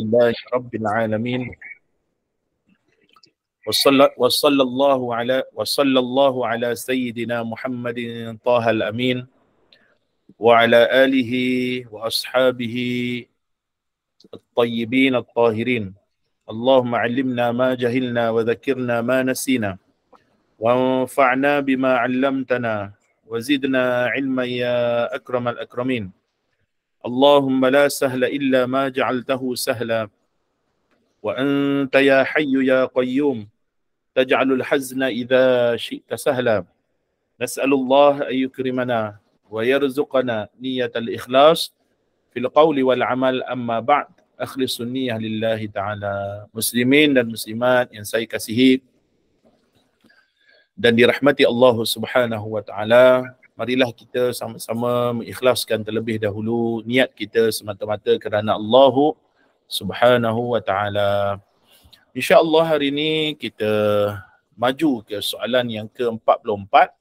لله رب العالمين وصلى وصلى الله على وصلى الله على سيدنا محمد طه الامين وعلى اله واصحابه الطيبين الطاهرين اللهم علمنا ما جهلنا وذكرنا ما نسينا وانفعنا بما علمتنا وزدنا علما يا اكرم الاكرمين اللهم لا سهل إلا ما جعلته سهلا وأنت يا حي يا قيوم تجعل الحزن إذا شئت سهلا نسأل الله أن يكرمنا ويرزقنا نية الإخلاص في القول والعمل أما بعد أخلص النية لله تعالى مسلمين dan ان yang saya dan dirahmati Allah Subhanahu wa taala marilah kita sama-sama mengikhlaskan terlebih dahulu niat kita semata-mata kerana Allah Subhanahu wa taala. Insya-Allah hari ini kita maju ke soalan yang ke-44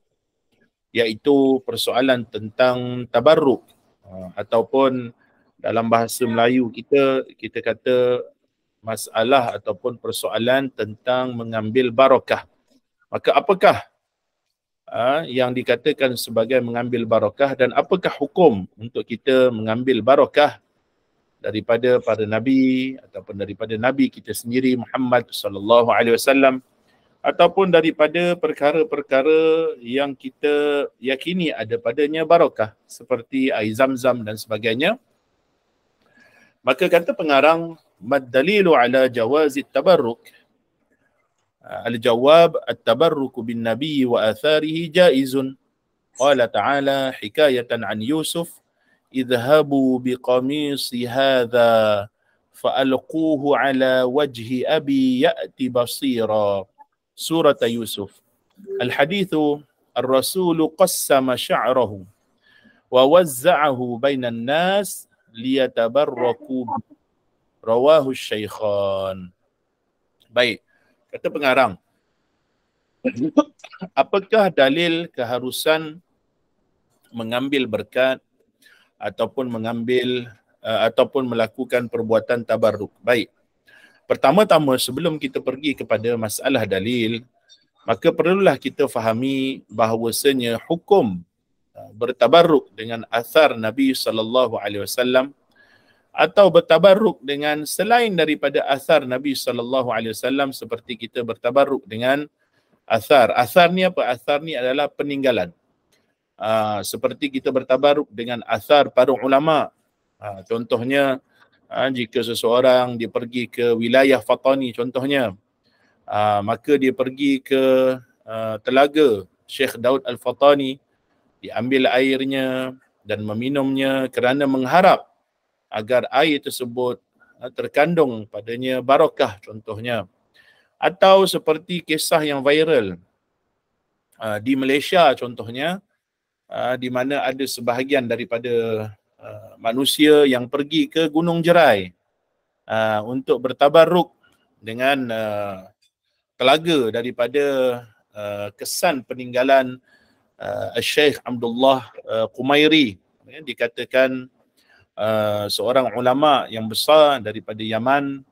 iaitu persoalan tentang tabarruk ah, ataupun dalam bahasa Melayu kita kita kata masalah ataupun persoalan tentang mengambil barakah. Maka apakah Ha, yang dikatakan sebagai mengambil barakah dan apakah hukum untuk kita mengambil barakah daripada para nabi ataupun daripada nabi kita sendiri Muhammad sallallahu alaihi wasallam ataupun daripada perkara-perkara yang kita yakini ada padanya barakah seperti air zam-zam dan sebagainya maka kata pengarang mad dalilu ala jawazit tabarruk الجواب التبرك بالنبي وآثاره جائز قال تعالى حكاية عن يوسف اذهبوا بقميص هذا فألقوه على وجه أبي يأتي بصيرا سورة يوسف الحديث الرسول قسم شعره ووزعه بين الناس ليتبركوا رواه الشيخان بيت طيب، Kata pengarang, apakah dalil keharusan mengambil berkat ataupun mengambil uh, ataupun melakukan perbuatan tabarruk? Baik. Pertama-tama sebelum kita pergi kepada masalah dalil, maka perlulah kita fahami bahawasanya hukum eh, bertabarruk dengan asar Nabi sallallahu alaihi wasallam atau bertabarruk dengan selain daripada asar Nabi sallallahu alaihi wasallam seperti kita bertabarruk dengan asar. Asar ni apa? Asar ni adalah peninggalan. Aa, ah, seperti kita bertabarruk dengan asar para ulama. Aa, ah, contohnya aa, ah, jika seseorang dia pergi ke wilayah Fatani contohnya aa, maka dia pergi ke aa, telaga Sheikh Daud Al-Fatani diambil airnya dan meminumnya kerana mengharap agar air tersebut eh, terkandung padanya barakah contohnya atau seperti kisah yang viral eh, di Malaysia contohnya eh, di mana ada sebahagian daripada manusia yang pergi ke Gunung Jerai untuk bertabaruk dengan telaga daripada kesan peninggalan Syekh Abdullah Kumairi dikatakan uh, seorang ulama yang besar daripada Yaman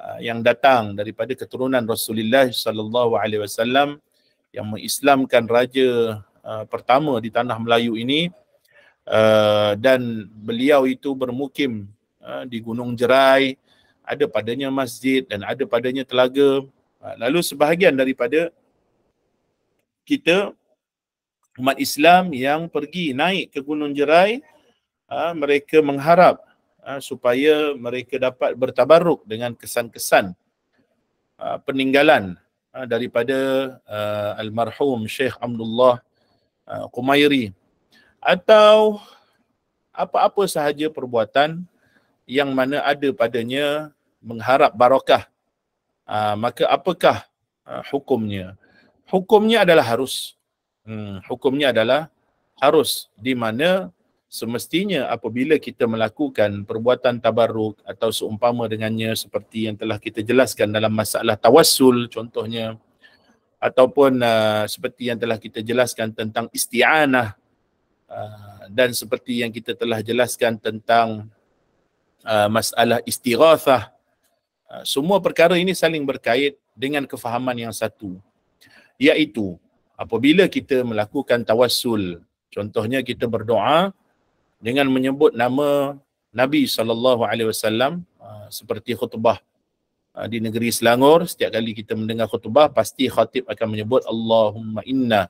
uh, yang datang daripada keturunan Rasulullah sallallahu alaihi wasallam yang mengislamkan raja uh, pertama di tanah Melayu ini uh, dan beliau itu bermukim uh, di Gunung Jerai ada padanya masjid dan ada padanya telaga uh, lalu sebahagian daripada kita umat Islam yang pergi naik ke Gunung Jerai uh, mereka mengharap uh, supaya mereka dapat bertabaruk dengan kesan-kesan uh, peninggalan uh, daripada uh, almarhum Sheikh Abdullah uh, Kumairi atau apa-apa sahaja perbuatan yang mana ada padanya mengharap barakah uh, maka apakah uh, hukumnya hukumnya adalah harus hmm, hukumnya adalah harus di mana semestinya apabila kita melakukan perbuatan tabarruk atau seumpama dengannya seperti yang telah kita jelaskan dalam masalah tawassul contohnya ataupun uh, seperti yang telah kita jelaskan tentang isti'anah uh, dan seperti yang kita telah jelaskan tentang uh, masalah istighathah uh, semua perkara ini saling berkait dengan kefahaman yang satu iaitu apabila kita melakukan tawassul contohnya kita berdoa dengan menyebut nama Nabi sallallahu alaihi wasallam ah, seperti khutbah ah, di negeri Selangor setiap kali kita mendengar khutbah pasti khatib akan menyebut Allahumma inna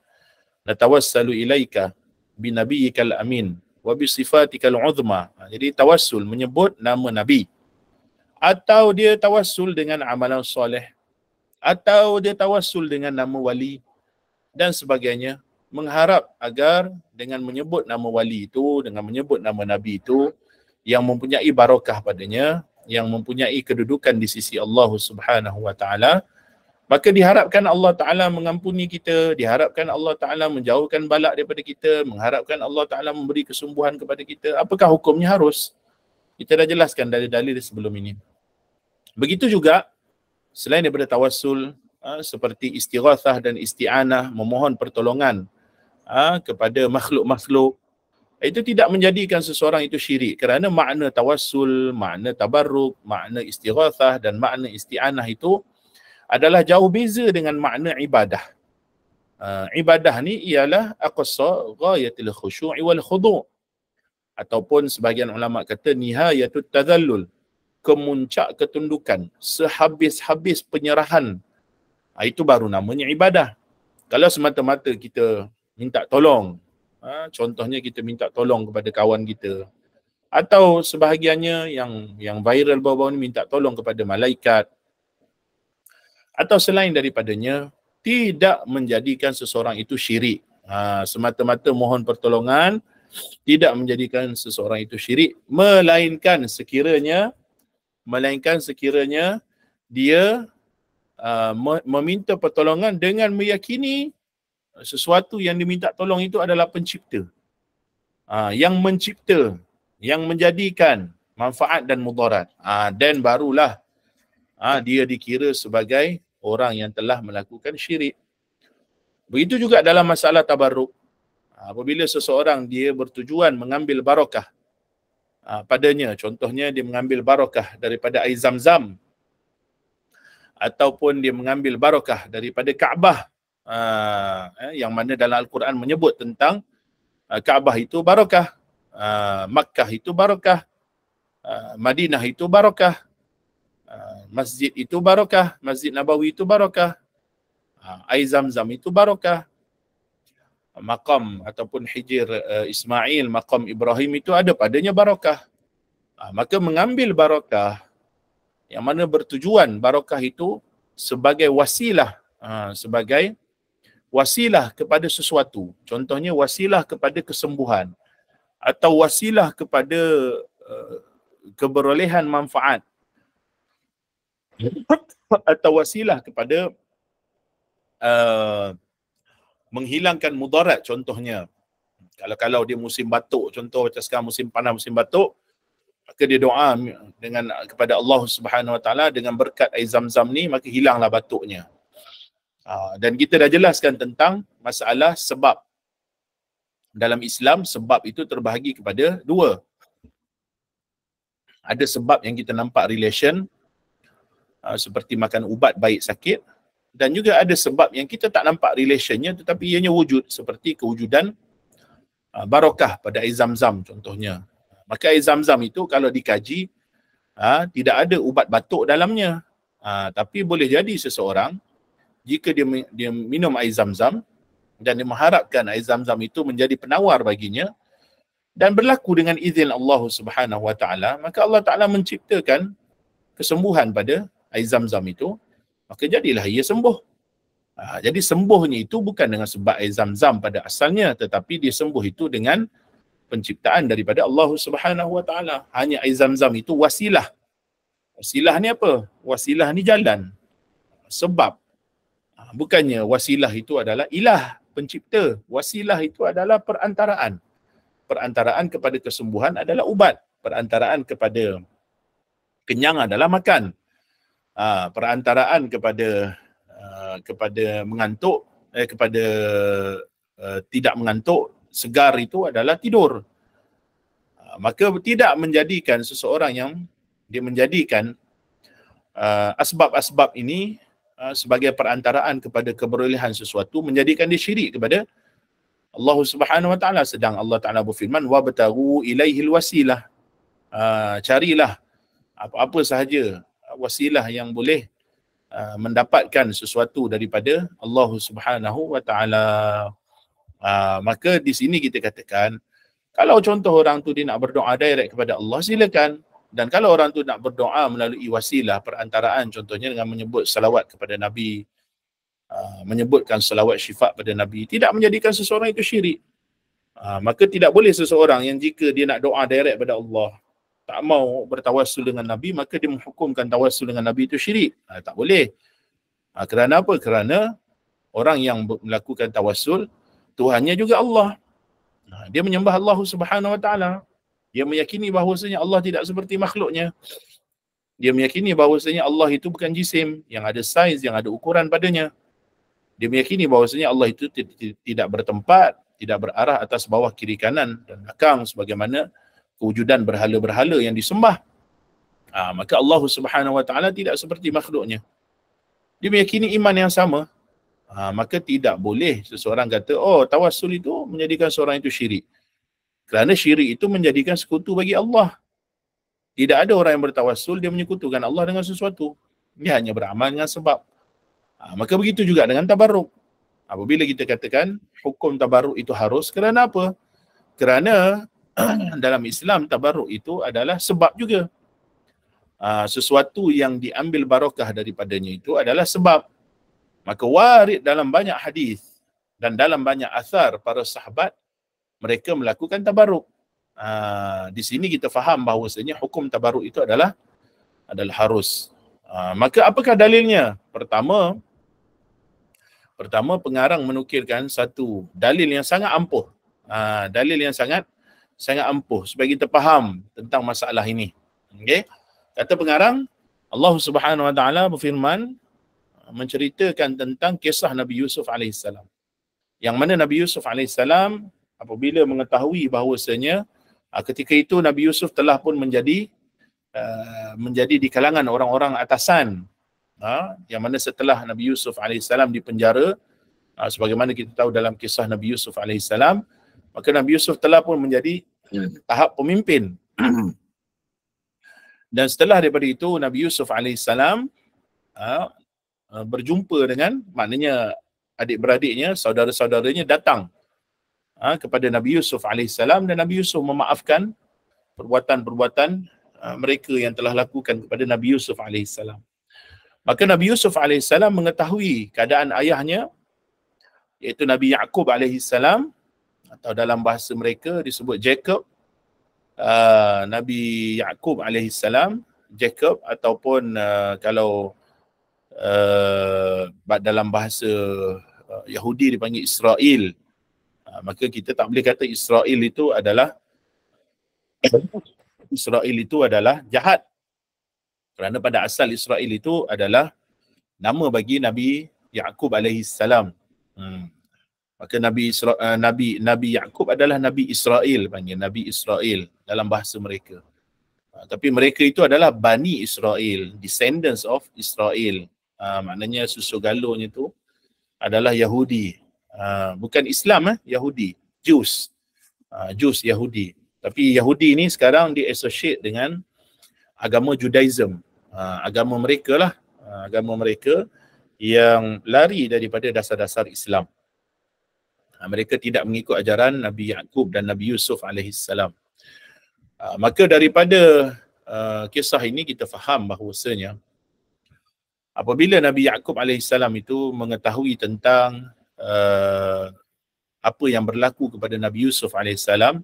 natawassalu ilaika bi nabiyikal amin wa bi sifatikal uzma ah, jadi tawassul menyebut nama nabi atau dia tawassul dengan amalan soleh atau dia tawassul dengan nama wali dan sebagainya mengharap agar dengan menyebut nama wali itu, dengan menyebut nama nabi itu yang mempunyai barakah padanya, yang mempunyai kedudukan di sisi Allah Subhanahu wa taala, maka diharapkan Allah taala mengampuni kita, diharapkan Allah taala menjauhkan balak daripada kita, mengharapkan Allah taala memberi kesembuhan kepada kita. Apakah hukumnya harus? Kita dah jelaskan dari dalil sebelum ini. Begitu juga selain daripada tawassul ah, seperti istighathah dan isti'anah memohon pertolongan ha, kepada makhluk-makhluk itu tidak menjadikan seseorang itu syirik kerana makna tawassul, makna tabarruk, makna istighathah dan makna isti'anah itu adalah jauh beza dengan makna ibadah. Uh, ibadah ni ialah aqsa ghayatil khusyu'i wal khudu' ataupun sebahagian ulama kata nihayatut tazallul kemuncak ketundukan sehabis-habis penyerahan. Uh, itu baru namanya ibadah. Kalau semata-mata kita minta tolong. Ha, contohnya kita minta tolong kepada kawan kita. Atau sebahagiannya yang yang viral bawah-bawah ni minta tolong kepada malaikat. Atau selain daripadanya, tidak menjadikan seseorang itu syirik. Ha, semata-mata mohon pertolongan, tidak menjadikan seseorang itu syirik. Melainkan sekiranya, melainkan sekiranya dia uh, meminta pertolongan dengan meyakini sesuatu yang diminta tolong itu adalah pencipta. Ha, yang mencipta, yang menjadikan manfaat dan mudarat. Ha, dan barulah ha, dia dikira sebagai orang yang telah melakukan syirik. Begitu juga dalam masalah tabarruk. Ha, apabila seseorang dia bertujuan mengambil barakah uh, ha, padanya, contohnya dia mengambil barakah daripada air zam-zam ataupun dia mengambil barakah daripada Kaabah Ah, eh, yang mana dalam Al-Quran menyebut tentang uh, Kaabah itu barakah, uh, ah, Makkah itu barakah, uh, Madinah itu barakah, uh, Masjid itu barakah, Masjid Nabawi itu barakah, uh, Air zam itu barakah, Maqam ataupun Hijir uh, Ismail, Maqam Ibrahim itu ada padanya barakah. Uh, maka mengambil barakah, yang mana bertujuan barakah itu sebagai wasilah sebagai wasilah kepada sesuatu contohnya wasilah kepada kesembuhan atau wasilah kepada uh, eh, keberolehan manfaat atau wasilah kepada uh, menghilangkan mudarat contohnya kalau-kalau dia musim batuk contoh macam sekarang musim panas musim batuk maka dia doa dengan kepada Allah Subhanahu Wa Taala dengan berkat air zam-zam ni maka hilanglah batuknya Ah, dan kita dah jelaskan tentang masalah sebab dalam Islam sebab itu terbahagi kepada dua ada sebab yang kita nampak relation uh, seperti makan ubat baik sakit dan juga ada sebab yang kita tak nampak relationnya tetapi ianya wujud seperti kewujudan uh, ah, barakah pada air zam-zam contohnya maka air zam-zam itu kalau dikaji uh, tidak ada ubat batuk dalamnya uh, tapi boleh jadi seseorang jika dia dia minum air zam-zam dan dia mengharapkan air zam-zam itu menjadi penawar baginya dan berlaku dengan izin Allah Subhanahu Wa Taala maka Allah Taala menciptakan kesembuhan pada air zam-zam itu maka jadilah ia sembuh ha, jadi sembuhnya itu bukan dengan sebab air zam-zam pada asalnya tetapi dia sembuh itu dengan penciptaan daripada Allah Subhanahu Wa Taala hanya air zam-zam itu wasilah wasilah ni apa wasilah ni jalan sebab Ah, bukannya wasilah itu adalah ilah pencipta wasilah itu adalah perantaraan perantaraan kepada kesembuhan adalah ubat perantaraan kepada kenyang adalah makan ah, perantaraan kepada ah, kepada mengantuk eh kepada tidak mengantuk segar itu adalah tidur maka tidak menjadikan seseorang yang dia menjadikan uh, asbab-asbab ini Uh, sebagai perantaraan kepada keberolehan sesuatu menjadikan dia syirik kepada Allah Subhanahu Wa Taala sedang Allah Taala berfirman wa bataru ilaihi alwasilah uh, carilah apa-apa sahaja wasilah yang boleh uh, mendapatkan sesuatu daripada Allah Subhanahu Wa Taala uh, maka di sini kita katakan kalau contoh orang tu dia nak berdoa direct kepada Allah silakan dan kalau orang tu nak berdoa melalui wasilah perantaraan contohnya dengan menyebut salawat kepada nabi uh, menyebutkan salawat syifa kepada nabi tidak menjadikan seseorang itu syirik uh, maka tidak boleh seseorang yang jika dia nak doa direct kepada Allah tak mau bertawassul dengan nabi maka dia menghukumkan tawassul dengan nabi itu syirik uh, tak boleh uh, kerana apa kerana orang yang melakukan tawassul tuhannya juga Allah uh, dia menyembah Allah Subhanahu wa taala dia meyakini bahawasanya Allah tidak seperti makhluknya. Dia meyakini bahawasanya Allah itu bukan jisim yang ada saiz, yang ada ukuran padanya. Dia meyakini bahawasanya Allah itu tidak bertempat, tidak berarah atas bawah kiri kanan dan belakang sebagaimana kewujudan berhala-berhala yang disembah. Ha, maka Allah Subhanahu Wa Taala tidak seperti makhluknya. Dia meyakini iman yang sama. Ha, maka tidak boleh seseorang kata, oh tawassul itu menjadikan seorang itu syirik. Kerana syirik itu menjadikan sekutu bagi Allah. Tidak ada orang yang bertawassul, dia menyekutukan Allah dengan sesuatu. Dia hanya beramal dengan sebab. Ha, maka begitu juga dengan tabarruk. Apabila kita katakan hukum tabarruk itu harus kerana apa? Kerana dalam Islam tabarruk itu adalah sebab juga. Ha, sesuatu yang diambil barakah daripadanya itu adalah sebab. Maka warid dalam banyak hadis dan dalam banyak asar para sahabat mereka melakukan tabaruk. Ha, ah, di sini kita faham bahawasanya hukum tabaruk itu adalah adalah harus. Ha, maka apakah dalilnya? Pertama, pertama pengarang menukirkan satu dalil yang sangat ampuh. Ha, dalil yang sangat sangat ampuh supaya kita faham tentang masalah ini. Okey. Kata pengarang, Allah Subhanahu Wa Taala berfirman menceritakan tentang kisah Nabi Yusuf alaihissalam. Yang mana Nabi Yusuf alaihissalam apabila mengetahui bahawasanya ah, ketika itu Nabi Yusuf telah pun menjadi ah, menjadi di kalangan orang-orang atasan ah, yang mana setelah Nabi Yusuf AS dipenjara sebagaimana kita tahu dalam kisah Nabi Yusuf AS maka Nabi Yusuf telah pun menjadi tahap pemimpin dan setelah daripada itu Nabi Yusuf AS berjumpa dengan maknanya adik-beradiknya, saudara-saudaranya datang ha, kepada Nabi Yusuf AS dan Nabi Yusuf memaafkan perbuatan-perbuatan ha, mereka yang telah lakukan kepada Nabi Yusuf AS. Maka Nabi Yusuf AS mengetahui keadaan ayahnya iaitu Nabi Yaakob AS atau dalam bahasa mereka disebut Jacob. Uh, Nabi Yaakob AS, Jacob ataupun uh, kalau uh, dalam bahasa Yahudi dipanggil Israel. Ah, maka kita tak boleh kata Israel itu adalah Israel itu adalah jahat. Kerana pada asal Israel itu adalah nama bagi Nabi Yaakub alaihi salam. Hmm. Maka Nabi Isra- ah, Nabi Nabi Yaakub adalah Nabi Israel panggil Nabi Israel dalam bahasa mereka. Ha, tapi mereka itu adalah Bani Israel, descendants of Israel. Ha, maknanya susu galonya itu adalah Yahudi. Ah, bukan Islam eh, Yahudi, Jews. Ah, Jews Yahudi. Tapi Yahudi ni sekarang di associate dengan agama Judaism. Ah, agama mereka lah. agama mereka yang lari daripada dasar-dasar Islam. mereka tidak mengikut ajaran Nabi Yaakub dan Nabi Yusuf alaihissalam. maka daripada kisah ini kita faham bahawasanya Apabila Nabi Yaakob alaihissalam itu mengetahui tentang uh, apa yang berlaku kepada Nabi Yusuf alaihissalam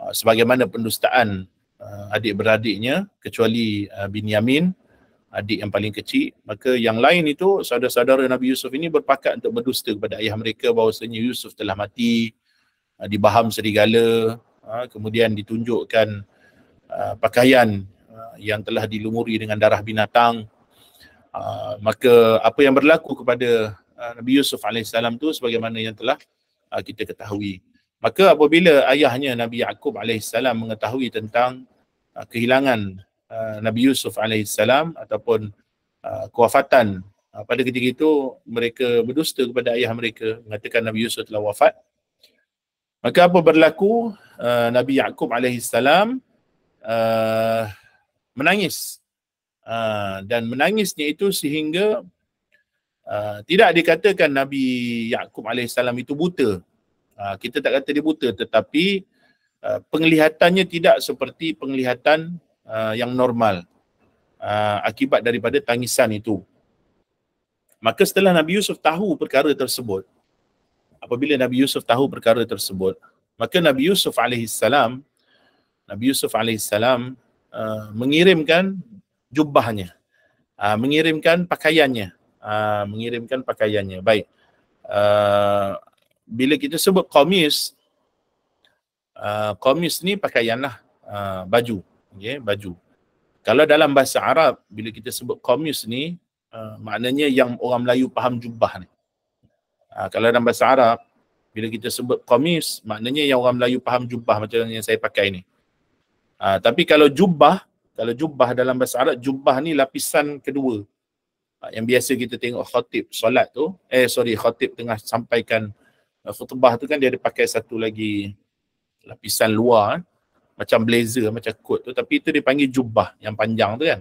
uh, sebagaimana pendustaan uh, adik-beradiknya kecuali uh, bin Yamin adik yang paling kecil maka yang lain itu saudara-saudara Nabi Yusuf ini berpakat untuk berdusta kepada ayah mereka bahawasanya Yusuf telah mati uh, Baham serigala uh, kemudian ditunjukkan uh, pakaian uh, yang telah dilumuri dengan darah binatang uh, maka apa yang berlaku kepada Ah, Nabi Yusuf AS tu sebagaimana yang telah uh, kita ketahui. Maka apabila ayahnya Nabi Yaakob AS mengetahui tentang uh, kehilangan uh, Nabi Yusuf AS ataupun uh, kewafatan uh, pada ketika itu mereka berdusta kepada ayah mereka mengatakan Nabi Yusuf telah wafat. Maka apa berlaku? Uh, Nabi Yaakob AS uh, menangis. Uh, dan menangisnya itu sehingga Uh, tidak dikatakan Nabi Yaakob AS itu buta. Uh, kita tak kata dia buta tetapi uh, penglihatannya tidak seperti penglihatan uh, yang normal uh, akibat daripada tangisan itu. Maka setelah Nabi Yusuf tahu perkara tersebut, apabila Nabi Yusuf tahu perkara tersebut, maka Nabi Yusuf AS, Nabi Yusuf AS uh, mengirimkan jubahnya, uh, mengirimkan pakaiannya Ah, mengirimkan pakaiannya. Baik. Uh, bila kita sebut komis, uh, ah, komis ni pakaianlah uh, baju. Okay, baju. Kalau dalam bahasa Arab, bila kita sebut komis ni, uh, maknanya yang orang Melayu faham jubah ni. Uh, kalau dalam bahasa Arab, bila kita sebut komis, maknanya yang orang Melayu faham jubah macam yang saya pakai ni. Uh, tapi kalau jubah, kalau jubah dalam bahasa Arab, jubah ni lapisan kedua yang biasa kita tengok khatib solat tu eh sorry khatib tengah sampaikan uh, khutbah tu kan dia ada pakai satu lagi lapisan luar kan. macam blazer macam kot tu tapi itu dipanggil jubah yang panjang tu kan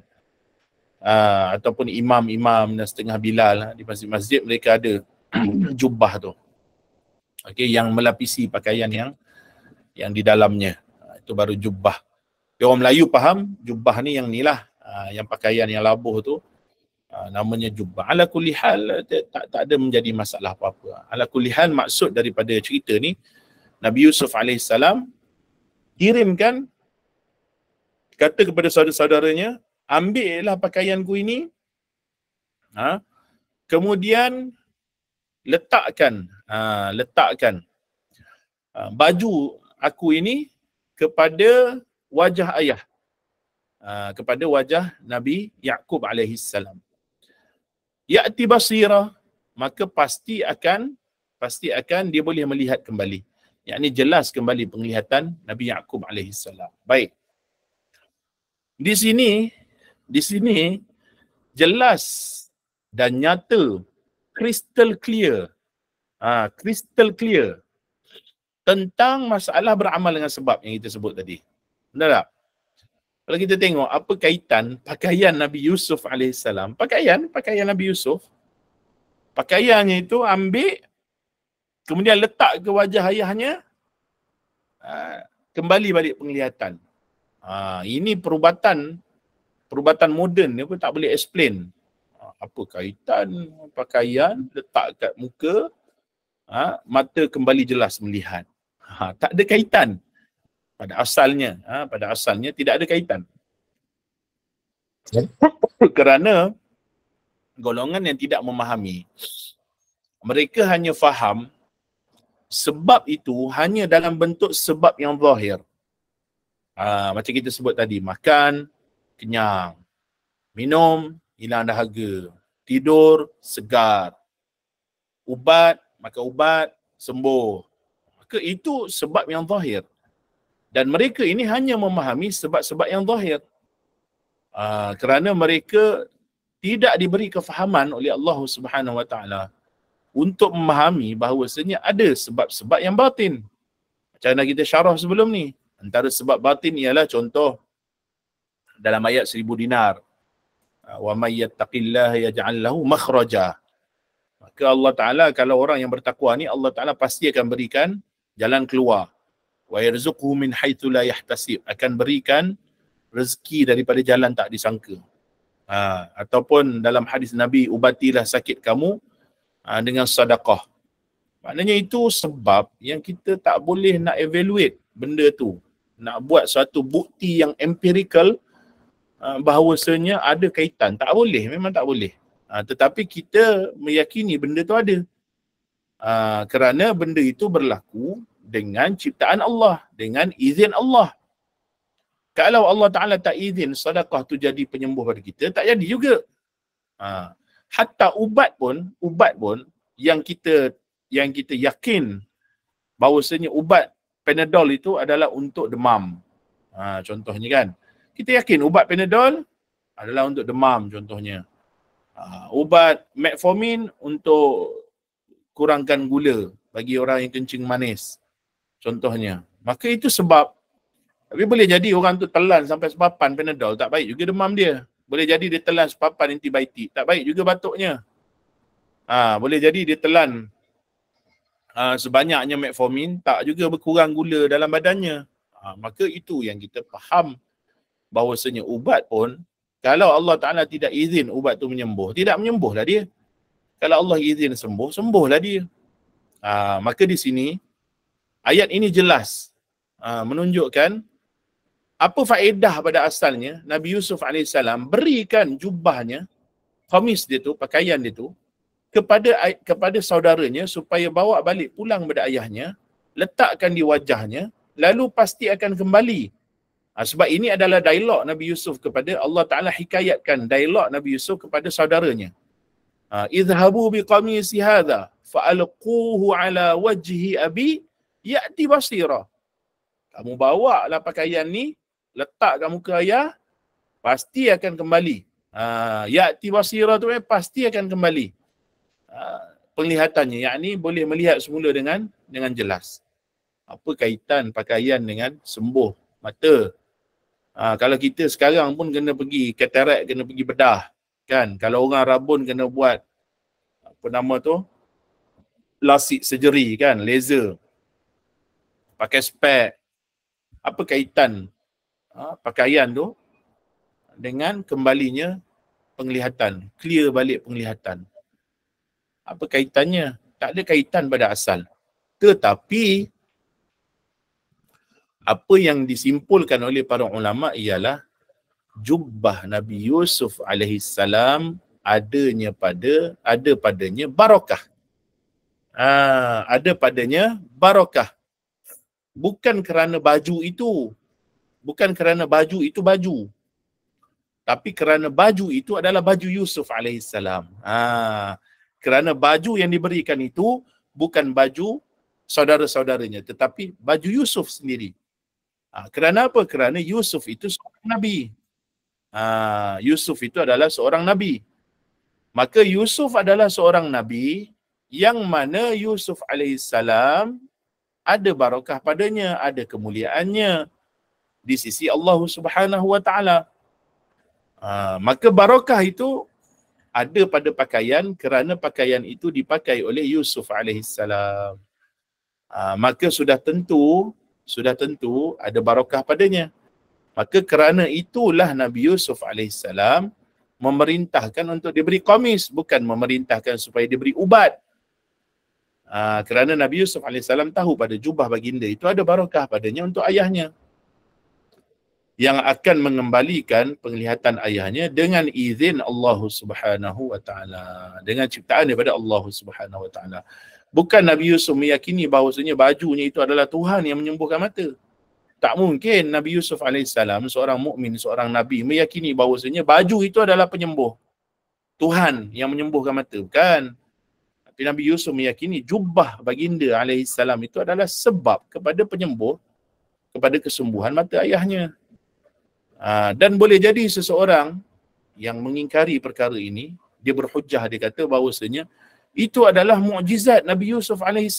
uh, ataupun imam-imam dan setengah bilal ah, di masjid-masjid mereka ada jubah tu okey yang melapisi pakaian yang yang di dalamnya uh, itu baru jubah dia orang Melayu faham jubah ni yang nilah uh, yang pakaian yang labuh tu Ah, namanya jubba. Ala kulli hal tak tak ada menjadi masalah apa-apa. Ala kulli hal maksud daripada cerita ni Nabi Yusuf alaihissalam kirimkan kata kepada saudara-saudaranya, ambillah pakaian ku ini. Ha? Kemudian letakkan ha, letakkan ha, baju aku ini kepada wajah ayah. Ha, kepada wajah Nabi Yaakub alaihissalam ya'ti basira maka pasti akan pasti akan dia boleh melihat kembali yakni jelas kembali penglihatan Nabi Yaqub alaihi salam baik di sini di sini jelas dan nyata crystal clear ha, crystal clear tentang masalah beramal dengan sebab yang kita sebut tadi benar tak kalau kita tengok apa kaitan pakaian Nabi Yusuf AS. Pakaian, pakaian Nabi Yusuf. Pakaiannya itu ambil, kemudian letak ke wajah ayahnya, ah, kembali balik penglihatan. Ah, ini perubatan, perubatan moden ni pun tak boleh explain. Ah, apa kaitan pakaian letak kat muka, mata kembali jelas melihat. tak ada kaitan pada asalnya ha, pada asalnya tidak ada kaitan kerana golongan yang tidak memahami mereka hanya faham sebab itu hanya dalam bentuk sebab yang zahir ha, macam kita sebut tadi makan kenyang minum hilang dahaga tidur segar ubat maka ubat sembuh maka itu sebab yang zahir dan mereka ini hanya memahami sebab-sebab yang zahir uh, kerana mereka tidak diberi kefahaman oleh Allah Subhanahu Wa Taala untuk memahami bahawa sebenarnya ada sebab-sebab yang batin macam mana kita syarah sebelum ni antara sebab batin ialah contoh dalam ayat seribu dinar ah, wa may yattaqillaha yaj'al lahu makhraja maka Allah Taala kalau orang yang bertakwa ni Allah Taala pasti akan berikan jalan keluar wa yarzuqu min haitsu la yahtasib akan berikan rezeki daripada jalan tak disangka. Ha, ataupun dalam hadis Nabi ubatilah sakit kamu ha, dengan sedekah. Maknanya itu sebab yang kita tak boleh nak evaluate benda tu. Nak buat satu bukti yang empirical ha, bahawasanya ada kaitan. Tak boleh, memang tak boleh. Ha, tetapi kita meyakini benda tu ada. Ha, kerana benda itu berlaku dengan ciptaan Allah, dengan izin Allah. Kalau Allah Ta'ala tak izin sedekah tu jadi penyembuh pada kita, tak jadi juga. Ha. Hatta ubat pun, ubat pun yang kita yang kita yakin bahawasanya ubat Panadol itu adalah untuk demam. Ha, contohnya kan. Kita yakin ubat Panadol adalah untuk demam contohnya. Ha, ubat Metformin untuk kurangkan gula bagi orang yang kencing manis contohnya. Maka itu sebab tapi boleh jadi orang tu telan sampai sepapan Panadol tak baik juga demam dia. Boleh jadi dia telan sepapan antibiotik tak baik juga batuknya. Ha, boleh jadi dia telan ha, sebanyaknya metformin tak juga berkurang gula dalam badannya. Ha, maka itu yang kita faham bahawasanya ubat pun kalau Allah Ta'ala tidak izin ubat tu menyembuh, tidak menyembuhlah dia. Kalau Allah izin sembuh, sembuhlah dia. Ha, maka di sini ayat ini jelas uh, menunjukkan apa faedah pada asalnya Nabi Yusuf AS berikan jubahnya, komis dia tu, pakaian dia tu, kepada kepada saudaranya supaya bawa balik pulang kepada ayahnya, letakkan di wajahnya, lalu pasti akan kembali. Ha, sebab ini adalah dialog Nabi Yusuf kepada Allah Ta'ala hikayatkan dialog Nabi Yusuf kepada saudaranya. Ha, ah, Izhabu biqamisi hadha fa'alquhu ala wajhi abi Ya'ti basira. Kamu bawa lah pakaian ni, letak kat muka ayah, pasti akan kembali. Ha, ya'ti basira tu eh, pasti akan kembali. Ha, penglihatannya, ni boleh melihat semula dengan dengan jelas. Apa kaitan pakaian dengan sembuh mata? Ha, kalau kita sekarang pun kena pergi katarak, kena pergi bedah. Kan? Kalau orang rabun kena buat apa nama tu? Lasik sejeri kan? Laser pakai spek apa kaitan ha, pakaian tu dengan kembalinya penglihatan clear balik penglihatan apa kaitannya tak ada kaitan pada asal tetapi apa yang disimpulkan oleh para ulama ialah jubah Nabi Yusuf alaihi adanya pada ada padanya barakah. Ha, ada padanya barakah bukan kerana baju itu. Bukan kerana baju itu baju. Tapi kerana baju itu adalah baju Yusuf alaihissalam. Ha. Kerana baju yang diberikan itu bukan baju saudara-saudaranya tetapi baju Yusuf sendiri. Ha. Kerana apa? Kerana Yusuf itu seorang Nabi. Ha. Yusuf itu adalah seorang Nabi. Maka Yusuf adalah seorang Nabi yang mana Yusuf alaihissalam ada barakah padanya, ada kemuliaannya di sisi Allah Subhanahu Wa Taala. Ha, maka barakah itu ada pada pakaian kerana pakaian itu dipakai oleh Yusuf alaihissalam. Ha, maka sudah tentu, sudah tentu ada barakah padanya. Maka kerana itulah Nabi Yusuf alaihissalam memerintahkan untuk diberi komis, bukan memerintahkan supaya diberi ubat. Ah, kerana Nabi Yusuf AS tahu pada jubah baginda itu ada barakah padanya untuk ayahnya. Yang akan mengembalikan penglihatan ayahnya dengan izin Allah Subhanahu Wa Taala dengan ciptaan daripada Allah Subhanahu Wa Taala. Bukan Nabi Yusuf meyakini bahawasanya bajunya itu adalah Tuhan yang menyembuhkan mata. Tak mungkin Nabi Yusuf AS, seorang mukmin, seorang Nabi, meyakini bahawasanya baju itu adalah penyembuh. Tuhan yang menyembuhkan mata. Bukan. Nabi, Nabi Yusuf meyakini jubah baginda alaihi itu adalah sebab kepada penyembuh kepada kesembuhan mata ayahnya. Ha, dan boleh jadi seseorang yang mengingkari perkara ini, dia berhujah, dia kata bahawasanya itu adalah mukjizat Nabi Yusuf alaihi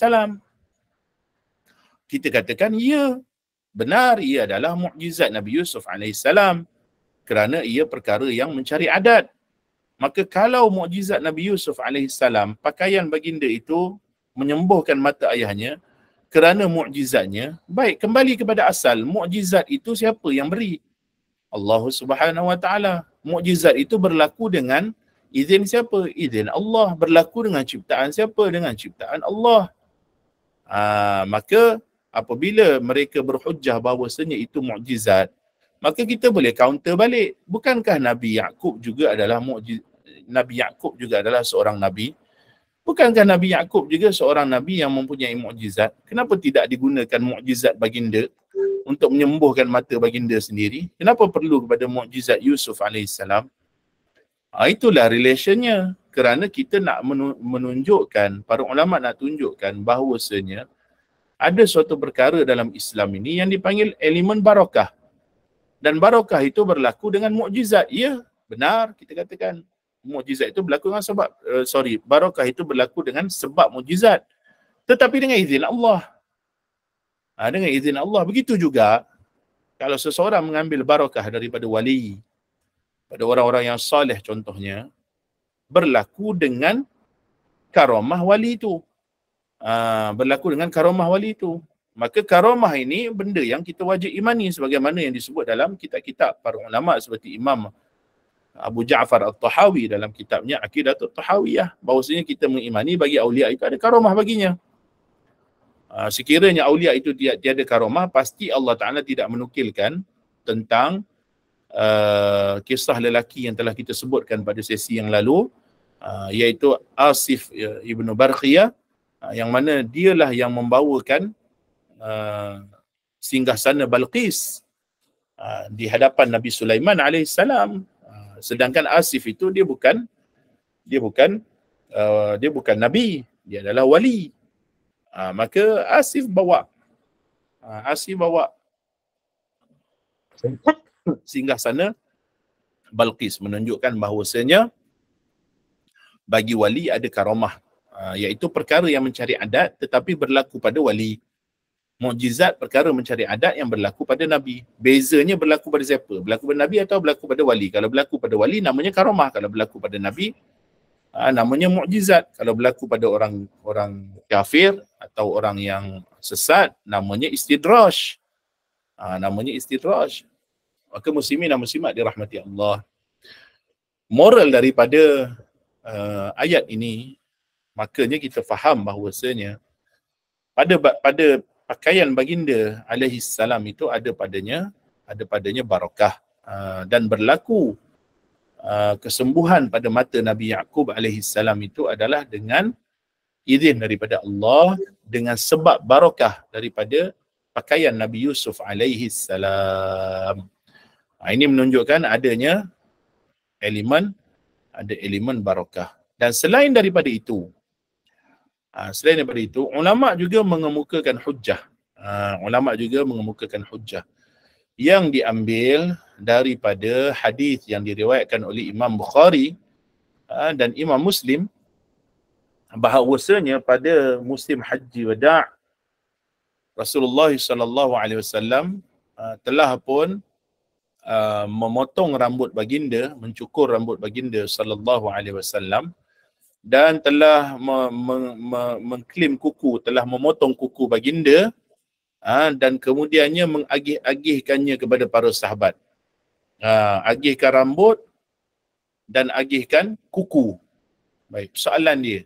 Kita katakan ya, benar ia adalah mukjizat Nabi Yusuf alaihi kerana ia perkara yang mencari adat. Maka kalau mukjizat Nabi Yusuf alaihissalam pakaian baginda itu menyembuhkan mata ayahnya kerana mukjizatnya, baik kembali kepada asal mukjizat itu siapa yang beri? Allah Subhanahu Wa Taala. Mukjizat itu berlaku dengan izin siapa? Izin Allah berlaku dengan ciptaan siapa? Dengan ciptaan Allah. Aa, ah, maka apabila mereka berhujah bahawasanya itu mukjizat, maka kita boleh counter balik bukankah nabi yakub juga adalah mukjizat? nabi yakub juga adalah seorang nabi bukankah nabi yakub juga seorang nabi yang mempunyai mukjizat kenapa tidak digunakan mukjizat baginda untuk menyembuhkan mata baginda sendiri kenapa perlu kepada mukjizat yusuf alaihissalam ah, itulah relationnya kerana kita nak menunjukkan para ulama nak tunjukkan bahawasanya ada suatu perkara dalam Islam ini yang dipanggil elemen barakah dan barakah itu berlaku dengan mukjizat. Ya, benar kita katakan mukjizat itu berlaku dengan sebab uh, sorry, barakah itu berlaku dengan sebab mukjizat. Tetapi dengan izin Allah. Ha, dengan izin Allah begitu juga kalau seseorang mengambil barakah daripada wali pada orang-orang yang soleh contohnya berlaku dengan karamah wali itu. Ha, berlaku dengan karamah wali itu maka karamah ini benda yang kita wajib imani sebagaimana yang disebut dalam kitab-kitab para ulama seperti Imam Abu Ja'far Al tahawi dalam kitabnya Akidah Aqidatul Tahawiyah bahawasanya kita mengimani bagi awliya itu ada karamah baginya ah, sekiranya awliya itu dia tiada karamah pasti Allah Ta'ala tidak menukilkan tentang Uh, kisah lelaki yang telah kita sebutkan pada sesi yang lalu uh, iaitu Asif uh, Ibnu Barqiyah uh, yang mana dialah yang membawakan Uh, singgah sana Balqis uh, di hadapan Nabi Sulaiman alaihissalam uh, sedangkan Asif itu dia bukan dia bukan uh, dia bukan nabi dia adalah wali uh, maka Asif bawa uh, Asif bawa singgah sana Balqis menunjukkan bahawasanya bagi wali ada karamah uh, iaitu perkara yang mencari adat tetapi berlaku pada wali mukjizat perkara mencari adat yang berlaku pada nabi bezanya berlaku pada siapa berlaku pada nabi atau berlaku pada wali kalau berlaku pada wali namanya karamah kalau berlaku pada nabi aa, ha, namanya mukjizat kalau berlaku pada orang orang kafir atau orang yang sesat namanya istidraj ha, namanya istidraj maka muslimin dan muslimat dirahmati Allah moral daripada uh, ayat ini makanya kita faham bahawasanya pada pada pakaian baginda alaihi salam itu ada padanya ada padanya barakah uh, ah, dan berlaku uh, kesembuhan pada mata Nabi Yaqub alaihi salam itu adalah dengan izin daripada Allah dengan sebab barakah daripada pakaian Nabi Yusuf alaihi salam. Ha, ini menunjukkan adanya elemen ada elemen barakah. Dan selain daripada itu, Ah, selain daripada itu, ulama juga mengemukakan hujjah. Uh, ulama juga mengemukakan hujjah yang diambil daripada hadis yang diriwayatkan oleh Imam Bukhari uh, dan Imam Muslim bahawasanya pada musim haji wada' Rasulullah sallallahu uh, alaihi wasallam telah pun uh, memotong rambut baginda, mencukur rambut baginda sallallahu alaihi wasallam dan telah mengklaim me- me- kuku telah memotong kuku baginda ha, dan kemudiannya mengagih-agihkannya kepada para sahabat ha, agihkan rambut dan agihkan kuku baik soalan dia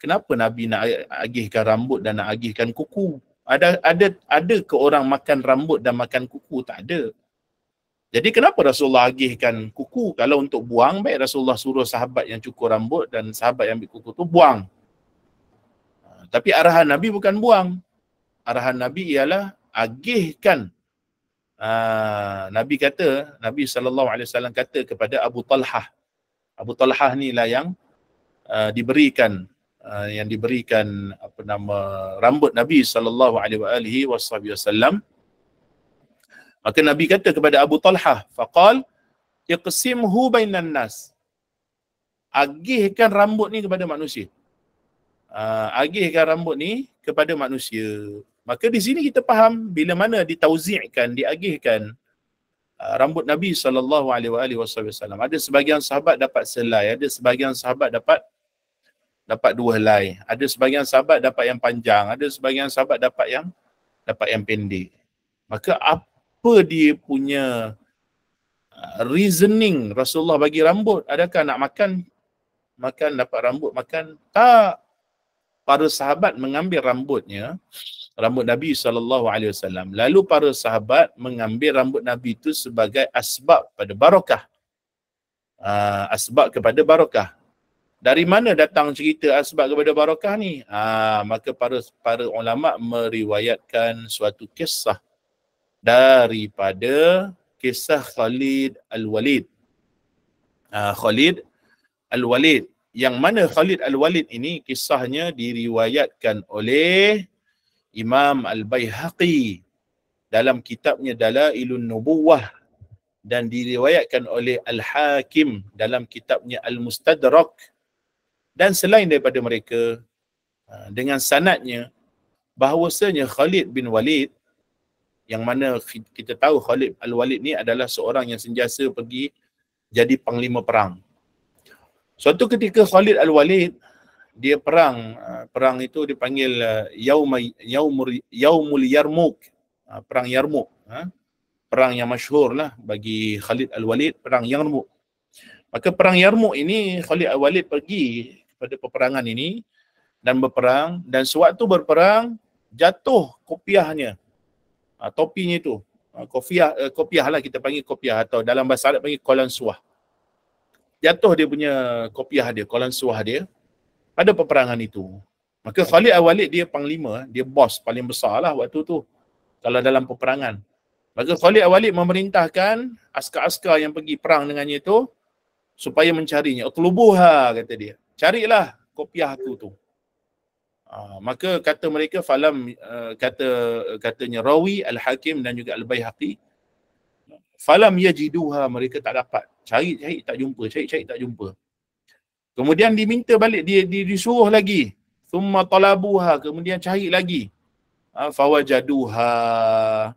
kenapa nabi nak agihkan rambut dan nak agihkan kuku ada ada ada ke orang makan rambut dan makan kuku tak ada jadi kenapa Rasulullah agihkan kuku? Kalau untuk buang, baik Rasulullah suruh sahabat yang cukur rambut dan sahabat yang ambil kuku tu buang. Ha, tapi arahan Nabi bukan buang. Arahan Nabi ialah agihkan. Ha, Nabi kata, Nabi SAW kata kepada Abu Talha, Abu Talha ni lah yang ha, diberikan yang diberikan apa nama rambut Nabi sallallahu alaihi wasallam Maka Nabi kata kepada Abu Talha, faqal iqsimhu bainan nas. Agihkan rambut ni kepada manusia. Uh, agihkan rambut ni kepada manusia. Maka di sini kita faham bila mana ditauzi'kan, diagihkan uh, rambut Nabi saw Ada sebahagian sahabat dapat selai, ada sebahagian sahabat dapat dapat dua helai. Ada sebahagian sahabat dapat yang panjang, ada sebahagian sahabat dapat yang dapat yang pendek. Maka apa apa dia punya uh, reasoning Rasulullah bagi rambut adakah nak makan makan dapat rambut makan tak para sahabat mengambil rambutnya rambut Nabi sallallahu alaihi wasallam lalu para sahabat mengambil rambut Nabi itu sebagai asbab pada barakah uh, asbab kepada barakah dari mana datang cerita asbab kepada barakah ni uh, maka para para ulama meriwayatkan suatu kisah daripada kisah Khalid Al-Walid. Uh, Khalid Al-Walid. Yang mana Khalid Al-Walid ini kisahnya diriwayatkan oleh Imam Al-Bayhaqi dalam kitabnya Dalailun Nubuwah dan diriwayatkan oleh Al-Hakim dalam kitabnya Al-Mustadrak dan selain daripada mereka ah, dengan sanatnya bahawasanya Khalid bin Walid yang mana kita tahu Khalid Al-Walid ni adalah seorang yang sentiasa pergi jadi panglima perang. Suatu ketika Khalid Al-Walid dia perang, ah, perang itu dipanggil ah, Yaum Yaumul Yaumul Yarmuk, ah, perang Yarmuk, Perang yang masyhur lah bagi Khalid Al-Walid, perang Yarmuk. Maka perang Yarmuk ini Khalid Al-Walid pergi pada peperangan ini dan berperang dan sewaktu berperang jatuh kopiahnya uh, topinya itu. Uh, ah, kofiah, uh, eh, kopiah lah kita panggil kopiah atau dalam bahasa Arab panggil kolan suah. Jatuh dia punya kopiah dia, kolan suah dia pada peperangan itu. Maka Khalid Al-Walid dia panglima, dia bos paling besar lah waktu tu. Kalau dalam peperangan. Maka Khalid Al-Walid memerintahkan askar-askar yang pergi perang dengannya itu supaya mencarinya. Utlubuha kata dia. Carilah kopiah aku tu. Ah, maka kata mereka falam uh, kata katanya rawi al hakim dan juga al baihaqi falam yajiduha mereka tak dapat cari cari tak jumpa cari cari tak jumpa kemudian diminta balik dia, dia disuruh lagi thumma talabuha kemudian cari lagi ah, fawajaduha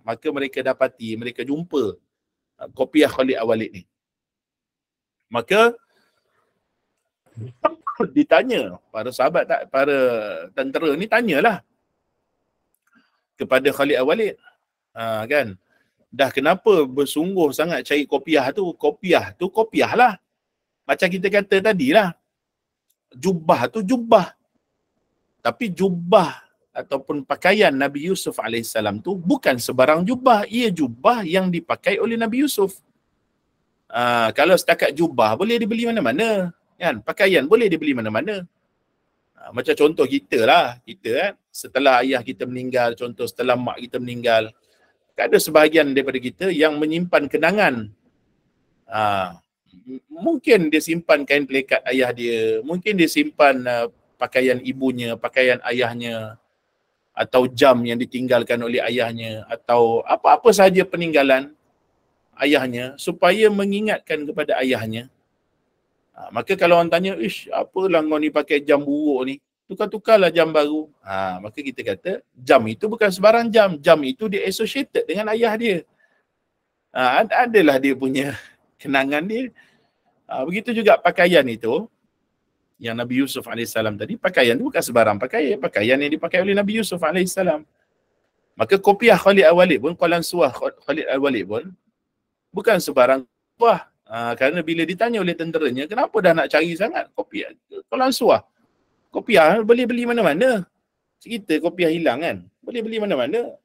maka mereka dapati mereka jumpa ah, kopiah Khalid Awalid ni maka ditanya para sahabat tak para tentera ni tanyalah kepada Khalid Al-Walid ha, kan dah kenapa bersungguh sangat cari kopiah tu kopiah tu kopiah lah macam kita kata tadilah jubah tu jubah tapi jubah ataupun pakaian Nabi Yusuf AS tu bukan sebarang jubah. Ia jubah yang dipakai oleh Nabi Yusuf. Uh, kalau setakat jubah boleh dibeli mana-mana kan pakaian boleh dibeli mana-mana ha, macam contoh kita lah kita kan setelah ayah kita meninggal contoh setelah mak kita meninggal ada sebahagian daripada kita yang menyimpan kenangan ha, mungkin dia simpan kain pelikat ayah dia mungkin dia simpan uh, pakaian ibunya pakaian ayahnya atau jam yang ditinggalkan oleh ayahnya atau apa-apa saja peninggalan ayahnya supaya mengingatkan kepada ayahnya Ha, maka kalau orang tanya, ish, apalah kau ni pakai jam buruk ni? Tukar-tukarlah jam baru. Ha, maka kita kata, jam itu bukan sebarang jam. Jam itu dia associated dengan ayah dia. Ha, ad- adalah dia punya kenangan dia. Ha, begitu juga pakaian itu, yang Nabi Yusuf AS tadi, pakaian itu bukan sebarang pakaian. Pakaian yang dipakai oleh Nabi Yusuf AS. Maka kopiah Khalid Al-Walid pun, kolam suah Khalid Al-Walid pun, bukan sebarang kopiah. Ah, kerana bila ditanya oleh tenteranya, kenapa dah nak cari sangat kopi, Kau langsung ah. kopi, Kopiah boleh beli mana-mana. Kita kopiah hilang kan? Boleh beli mana-mana.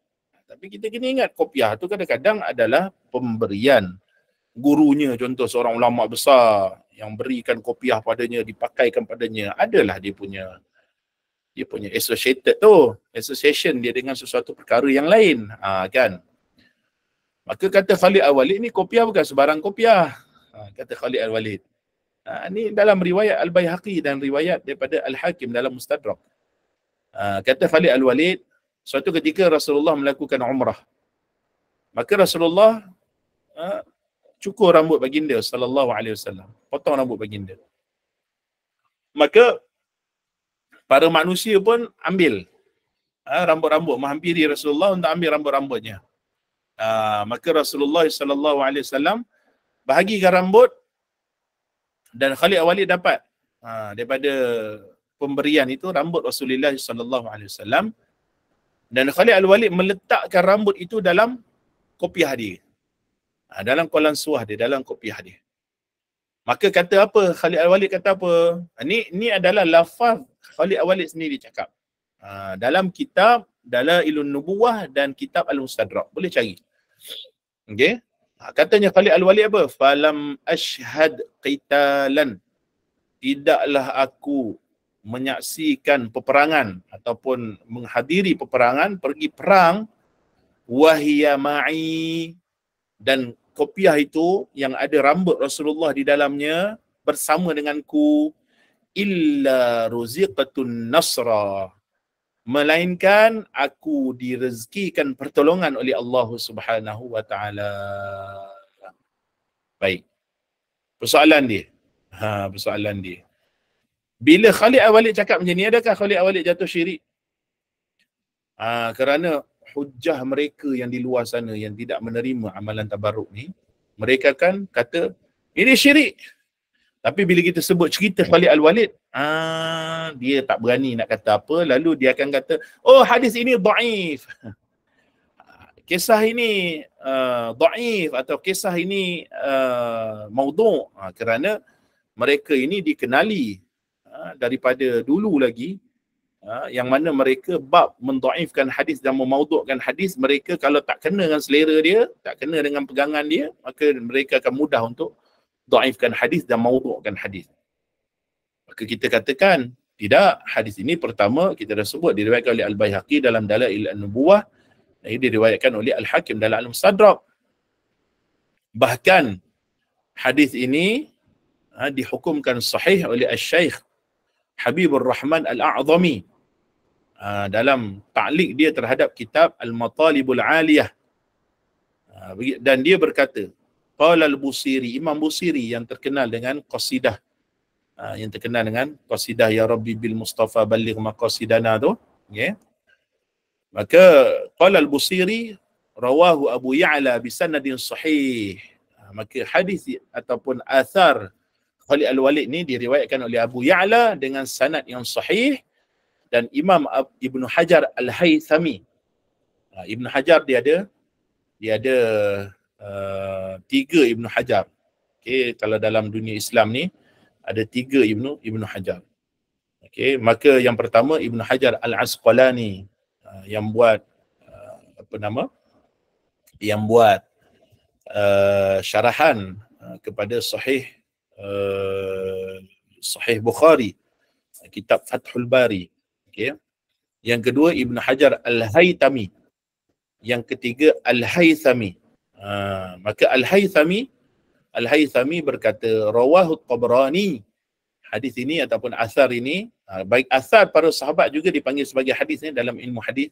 Tapi kita kena ingat kopi ah tu kadang-kadang adalah pemberian gurunya. Contoh seorang ulama besar yang berikan kopi ah padanya, dipakaikan padanya. Adalah dia punya dia punya associated tu. Association dia dengan sesuatu perkara yang lain. Ha, kan? Maka kata Khalid Awalik ni kopiah bukan sebarang kopiah. Ah, kata Khalid Al-Walid. Ha, ah, ini dalam riwayat Al-Bayhaqi dan riwayat daripada Al-Hakim dalam Mustadrak. Ha, kata Khalid Al-Walid, suatu ketika Rasulullah melakukan umrah. Maka Rasulullah ha, cukur rambut baginda sallallahu Potong rambut baginda. Maka para manusia pun ambil ha, rambut-rambut menghampiri Rasulullah untuk ambil rambut-rambutnya. Ha, maka Rasulullah sallallahu bahagikan rambut dan Khalid Walid dapat ha, daripada pemberian itu rambut Rasulullah sallallahu alaihi wasallam dan Khalid Al-Walid meletakkan rambut itu dalam kopi dia. Ha, dalam kolam suah dia, dalam kopi dia. Maka kata apa? Khalid Al-Walid kata apa? Ini ha, ni adalah lafaz Khalid Al-Walid sendiri cakap. Ha, dalam kitab dalam ilun nubuah dan kitab al-mustadrak. Boleh cari. Okey. Ha, katanya Khalid Al-Walid apa? Falam ashhad qitalan. Tidaklah aku menyaksikan peperangan ataupun menghadiri peperangan, pergi perang wahiyama'i dan kopiah itu yang ada rambut Rasulullah di dalamnya bersama denganku illa ruziqatun nasrah melainkan aku direzekikan pertolongan oleh Allah Subhanahu wa taala. Baik. Persoalan dia. Ha, persoalan dia. Bila Khalid Awalid cakap macam ni, adakah Khalid Awalid jatuh syirik? Ha, kerana hujah mereka yang di luar sana yang tidak menerima amalan tabarruk ni, mereka kan kata ini syirik. Tapi bila kita sebut cerita Khalid Al-Walid, ah dia tak berani nak kata apa, lalu dia akan kata, "Oh, hadis ini dhaif." kisah ini uh, ah, dhaif atau kisah ini uh, maudhu uh, kerana mereka ini dikenali uh, daripada dulu lagi uh, yang mana mereka bab mendhaifkan hadis dan memaudhukkan hadis mereka kalau tak kena dengan selera dia tak kena dengan pegangan dia maka mereka akan mudah untuk daifkan hadis dan maudhu'kan hadis. Maka kita katakan tidak hadis ini pertama kita dah sebut diriwayatkan oleh Al-Baihaqi dalam Dalail An-Nubuwah ini diriwayatkan oleh Al-Hakim dalam Al-Mustadrak. Bahkan hadis ini ha, dihukumkan sahih oleh Al-Syeikh Habibur Rahman Al-A'zami ha, dalam ta'liq dia terhadap kitab Al-Matalibul Aliyah. Ha, dan dia berkata, Qala al-Busiri, Imam Busiri yang terkenal dengan qasidah. Ha, yang terkenal dengan qasidah ya Rabbi bil Mustafa balik balligh maqasidana tu, okay. Maka qala al-Busiri rawahu Abu Ya'la bi sanadin sahih. Ha, maka hadis ataupun athar Khalid al-Walid ni diriwayatkan oleh Abu Ya'la dengan sanad yang sahih dan Imam Ibn Hajar Al-Haythami. Ha, Ibn Hajar dia ada dia ada Eh, tiga Ibnu Hajar. Okey, kalau dalam dunia Islam ni ada tiga Ibnu Ibnu Hajar. Okey, maka yang pertama Ibnu Hajar Al-Asqalani uh, yang buat uh, apa nama? Yang buat uh, syarahan uh, kepada sahih uh, sahih Bukhari kitab Fathul Bari. Okey. Yang kedua Ibnu Hajar Al-Haytami. Yang ketiga Al-Haythami. Uh, Ah, maka Al-Haythami Al-Haythami berkata rawahu Tabrani hadis ini ataupun asar ini ah, baik asar para sahabat juga dipanggil sebagai hadis ni dalam ilmu hadis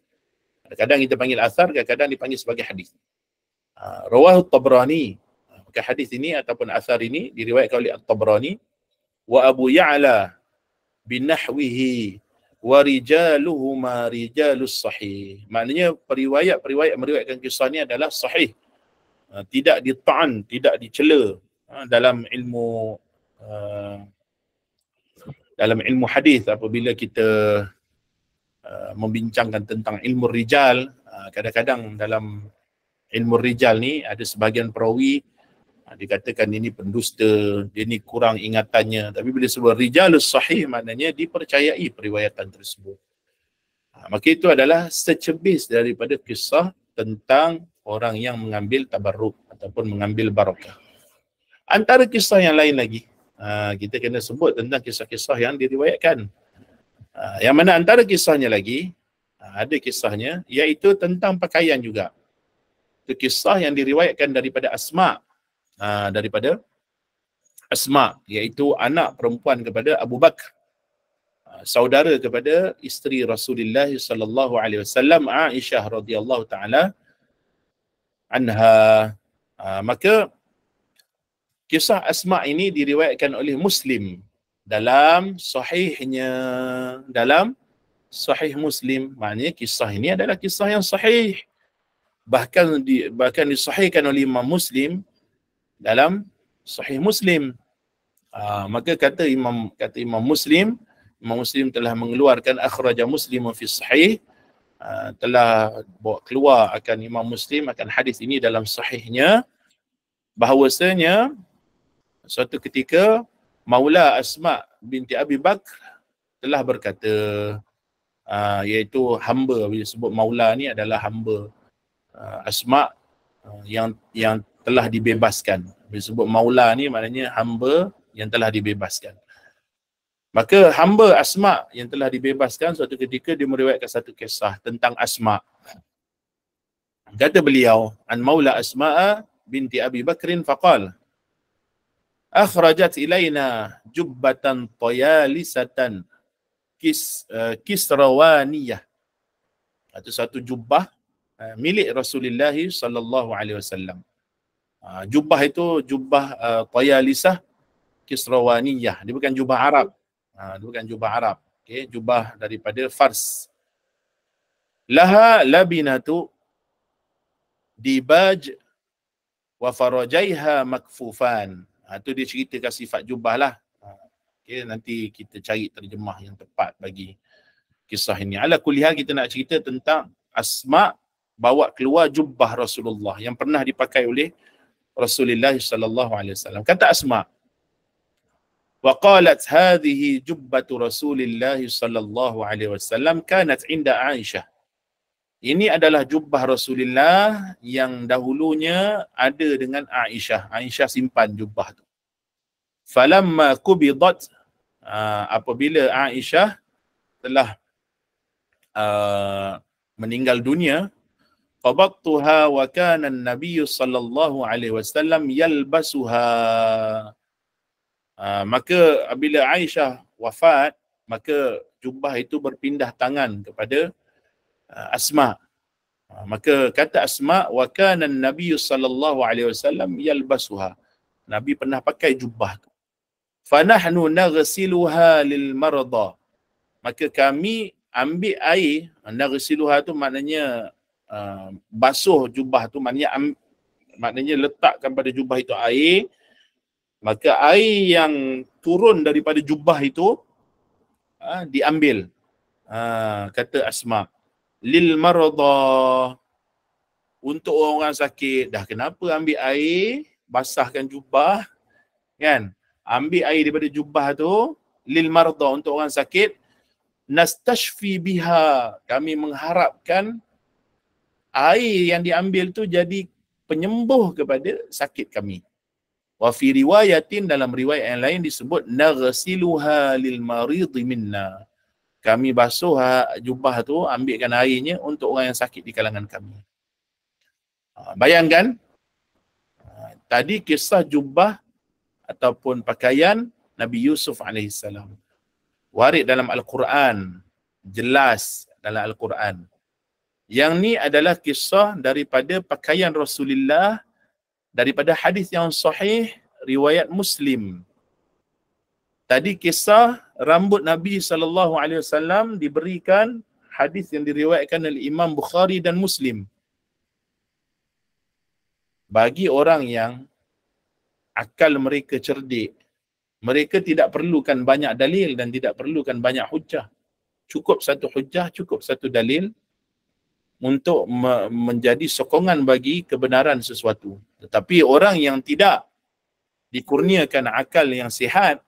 kadang kita panggil asar kadang dipanggil sebagai hadis ah, rawahu Tabrani maka hadis ini ataupun asar ini diriwayatkan oleh Tabrani wa Abu Ya'la bin nahwihi wa rijaluhuma rijalus sahih maknanya periwayat-periwayat meriwayatkan kisah ini adalah sahih Ah, tidak dita'an, tidak dicela ha, dalam ilmu uh, dalam ilmu hadis apabila kita uh, membincangkan tentang ilmu rijal uh, kadang-kadang dalam ilmu rijal ni ada sebahagian perawi dikatakan ini pendusta, dia ni kurang ingatannya tapi bila sebuah rijal sahih maknanya dipercayai periwayatan tersebut. Uh, maka itu adalah secebis daripada kisah tentang orang yang mengambil tabarruk ataupun mengambil barakah. Antara kisah yang lain lagi, ah, kita kena sebut tentang kisah-kisah yang diriwayatkan. Ah, yang mana antara kisahnya lagi, ah, ada kisahnya iaitu tentang pakaian juga. Itu kisah yang diriwayatkan daripada Asma. Daripada Asma iaitu anak perempuan kepada Abu Bakr, saudara kepada isteri Rasulullah sallallahu alaihi wasallam Aisyah radhiyallahu taala anha ah, maka kisah Asma ini diriwayatkan oleh Muslim dalam sahihnya dalam sahih Muslim maknanya kisah ini adalah kisah yang sahih bahkan di, bahkan disahihkan oleh Imam Muslim dalam sahih Muslim Aa, ah, maka kata Imam kata Imam Muslim Imam Muslim telah mengeluarkan akhraj Muslim fi sahih Uh, telah bawa keluar akan Imam Muslim akan hadis ini dalam sahihnya bahawasanya suatu ketika Maula Asma binti Abi Bakr telah berkata uh, iaitu hamba bila sebut Maula ni adalah hamba uh, Asma uh, yang yang telah dibebaskan bila sebut Maula ni maknanya hamba yang telah dibebaskan Maka hamba Asma yang telah dibebaskan suatu ketika dia meriwayatkan satu kisah tentang Asma. Kata beliau, An Maula Asma binti Abi Bakrin faqal. Akhrajat ilaina jubbatan tayalisatan kis, uh, kisrawaniyah. Itu satu jubah uh, eh, milik Rasulullah sallallahu alaihi wasallam. Ah, jubah itu jubah uh, eh, tayalisah kisrawaniyah. Dia bukan jubah Arab. Ah uh, bukan jubah Arab. okay, jubah daripada fars. Laha labinatu dibaj wa farajaiha makfufan. Ha, tu dia ceritakan sifat jubah lah. Ha, okay, nanti kita cari terjemah yang tepat bagi kisah ini. Ala kuliah kita nak cerita tentang asma bawa keluar jubah Rasulullah yang pernah dipakai oleh Rasulullah sallallahu alaihi wasallam. Kata asma وقالت هذه جبة رسول الله صلى الله عليه وسلم كانت عند Ini adalah jubah Rasulullah yang dahulunya ada dengan Aisyah. Aisyah simpan jubah tu. Falamma kubidat, ah, apabila Aisyah telah ah, meninggal dunia, qabattuha wa kana an-nabiy sallallahu alaihi wasallam yalbasuha. Ah, maka bila Aisyah wafat, maka jubah itu berpindah tangan kepada uh, Asma. Uh, maka kata Asma wa nabi sallallahu alaihi wasallam yalbasuha. Nabi pernah pakai jubah. Fana hnu naghsiluha lil marada. Maka kami ambil air, naghsiluha itu, maknanya uh, basuh jubah itu, maknanya maknanya letakkan pada jubah itu air maka air yang turun daripada jubah itu ha, diambil ha, kata asma lil marada untuk orang-orang sakit dah kenapa ambil air basahkan jubah kan ambil air daripada jubah tu lil marada untuk orang sakit nastashfi biha kami mengharapkan air yang diambil tu jadi penyembuh kepada sakit kami Wa fi riwayatin dalam riwayat yang lain disebut naghsiluha lil marid minna. Kami basuh ha, jubah tu, ambilkan airnya untuk orang yang sakit di kalangan kami. Ha, bayangkan ha, tadi kisah jubah ataupun pakaian Nabi Yusuf AS. Warid dalam Al-Quran. Jelas dalam Al-Quran. Yang ni adalah kisah daripada pakaian Rasulullah daripada hadis yang sahih riwayat Muslim. Tadi kisah rambut Nabi sallallahu alaihi wasallam diberikan hadis yang diriwayatkan oleh Imam Bukhari dan Muslim. Bagi orang yang akal mereka cerdik, mereka tidak perlukan banyak dalil dan tidak perlukan banyak hujah. Cukup satu hujah, cukup satu dalil untuk menjadi sokongan bagi kebenaran sesuatu. Tetapi orang yang tidak dikurniakan akal yang sihat,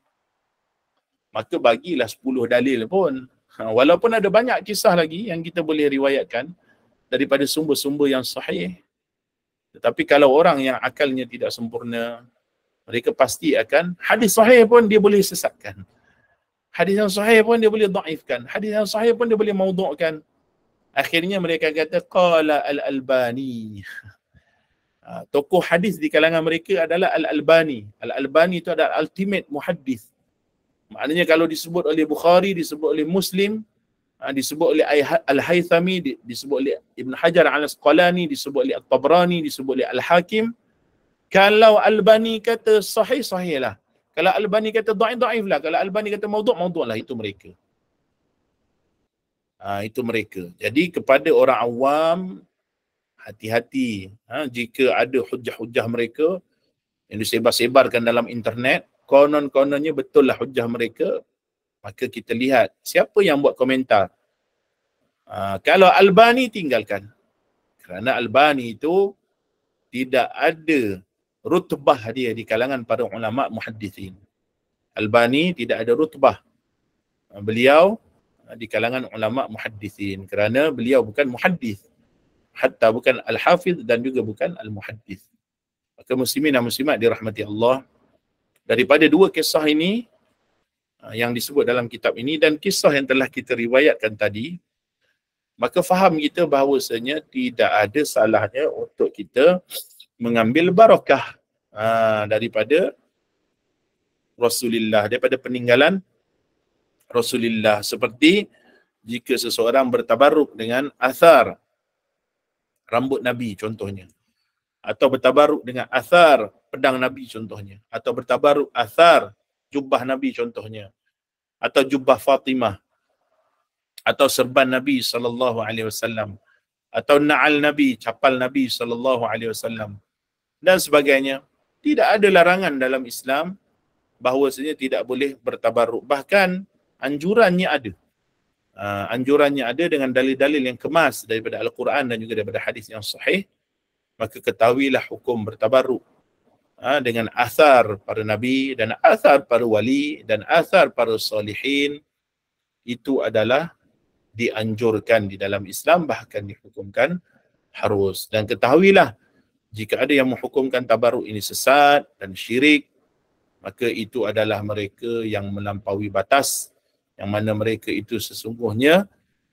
maka bagilah sepuluh dalil pun. Ha, walaupun ada banyak kisah lagi yang kita boleh riwayatkan daripada sumber-sumber yang sahih. Tetapi kalau orang yang akalnya tidak sempurna, mereka pasti akan hadis sahih pun dia boleh sesatkan. Hadis yang sahih pun dia boleh daifkan. Hadis yang sahih pun dia boleh maudukkan. Akhirnya mereka kata, Qala al-Albani. Ah, tokoh hadis di kalangan mereka adalah Al-Albani. Al-Albani itu adalah ultimate muhadis. Maknanya kalau disebut oleh Bukhari, disebut oleh Muslim, ah, disebut oleh Al-Haythami, disebut oleh Ibn Hajar al-Asqalani, disebut oleh Al-Tabrani, disebut oleh Al-Hakim. Kalau Al-Bani kata sahih, sahih lah. Kalau Al-Bani kata da'if, da'if lah. Kalau Al-Bani kata maudu' maudu' lah. Itu mereka. Ha, itu mereka. Jadi kepada orang awam, hati-hati ha, jika ada hujah-hujah mereka yang disebar-sebarkan dalam internet, konon-kononnya betul lah hujah mereka, maka kita lihat siapa yang buat komentar. Ha, kalau Albani tinggalkan. Kerana Albani itu tidak ada rutbah dia di kalangan para ulama muhaddithin. Albani tidak ada rutbah beliau di kalangan ulama muhaddithin kerana beliau bukan muhaddith hatta bukan al-hafiz dan juga bukan al-muhaddis. Maka muslimin dan muslimat dirahmati Allah. Daripada dua kisah ini ah, yang disebut dalam kitab ini dan kisah yang telah kita riwayatkan tadi, maka faham kita bahawasanya tidak ada salahnya untuk kita mengambil barakah ah, daripada Rasulullah, daripada peninggalan Rasulullah. Seperti jika seseorang bertabaruk dengan asar rambut Nabi contohnya. Atau bertabaruk dengan asar pedang Nabi contohnya. Atau bertabaruk asar jubah Nabi contohnya. Atau jubah Fatimah. Atau serban Nabi sallallahu alaihi wasallam. Atau na'al Nabi, capal Nabi sallallahu alaihi wasallam. Dan sebagainya. Tidak ada larangan dalam Islam bahawasanya tidak boleh bertabaruk. Bahkan anjurannya ada uh, anjurannya ada dengan dalil-dalil yang kemas daripada Al-Quran dan juga daripada hadis yang sahih, maka ketahuilah hukum bertabaruk uh, dengan asar para Nabi dan asar para wali dan asar para salihin itu adalah dianjurkan di dalam Islam bahkan dihukumkan harus dan ketahuilah jika ada yang menghukumkan tabaruk ini sesat dan syirik maka itu adalah mereka yang melampaui batas yang mana mereka itu sesungguhnya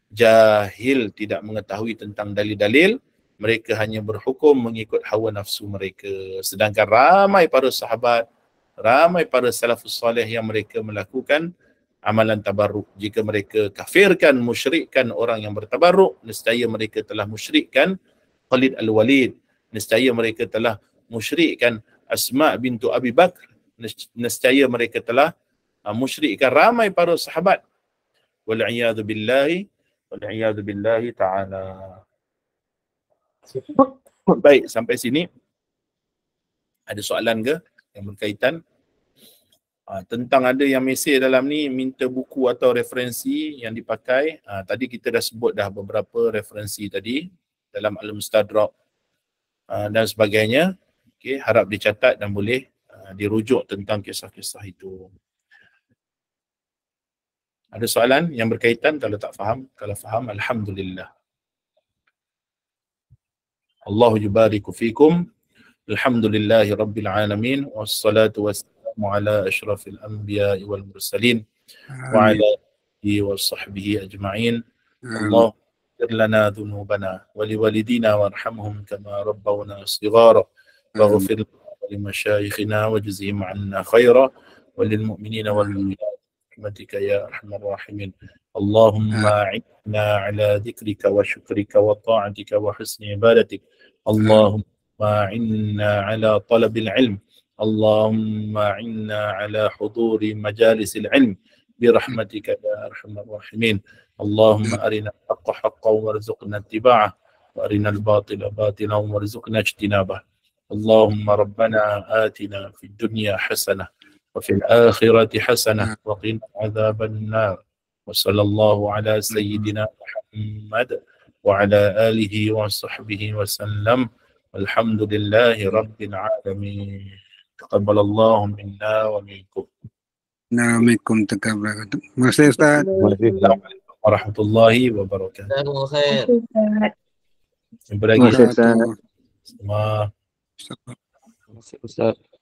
jahil tidak mengetahui tentang dalil-dalil mereka hanya berhukum mengikut hawa nafsu mereka sedangkan ramai para sahabat ramai para salafus soleh yang mereka melakukan amalan tabarruk jika mereka kafirkan musyrikkan orang yang bertabarruk nescaya mereka telah musyrikkan Khalid al-Walid nescaya mereka telah musyrikkan Asma bintu Abi Bakr nescaya mereka telah Ah, musyrikkan ramai para sahabat. Wal'iyadu billahi, wal'iyadu billahi ta'ala. Baik, sampai sini. Ada soalan ke yang berkaitan? Ha, tentang ada yang mesej dalam ni, minta buku atau referensi yang dipakai. Ha, tadi kita dah sebut dah beberapa referensi tadi dalam Al-Mustadrak ha, dan sebagainya. Okay, harap dicatat dan boleh dirujuk tentang kisah-kisah itu ada soalan yang berkaitan kalau tak faham kalau faham alhamdulillah Allah yubariku fikum alhamdulillahi rabbil alamin wassalatu wassalamu ala asyrafil anbiya wal mursalin wa ala alihi washabbihi ajma'in Allah اغفر لنا ذنوبنا ولوالدينا وارحمهم كما ربونا صغارا واغفر لمشايخنا واجزهم عنا خيرا وللمؤمنين والمؤمنات برحمتك يا أرحم الراحمين اللهم أعنا على ذكرك وشكرك وطاعتك وحسن عبادتك اللهم أعنا على طلب العلم اللهم أعنا على حضور مجالس العلم برحمتك يا أرحم الراحمين اللهم أرنا الحق حقا وارزقنا اتباعه وأرنا الباطل باطلا وارزقنا اجتنابه اللهم ربنا آتنا في الدنيا حسنة وفي الآخرة حسنة نعم. وقنا عذاب النار وصلى الله على نعم. سيدنا محمد وعلى آله وصحبه وسلم والحمد لله رب العالمين تقبل الله منا ومنكم نعم منكم تقبل ورحمة الله وبركاته خير Terima kasih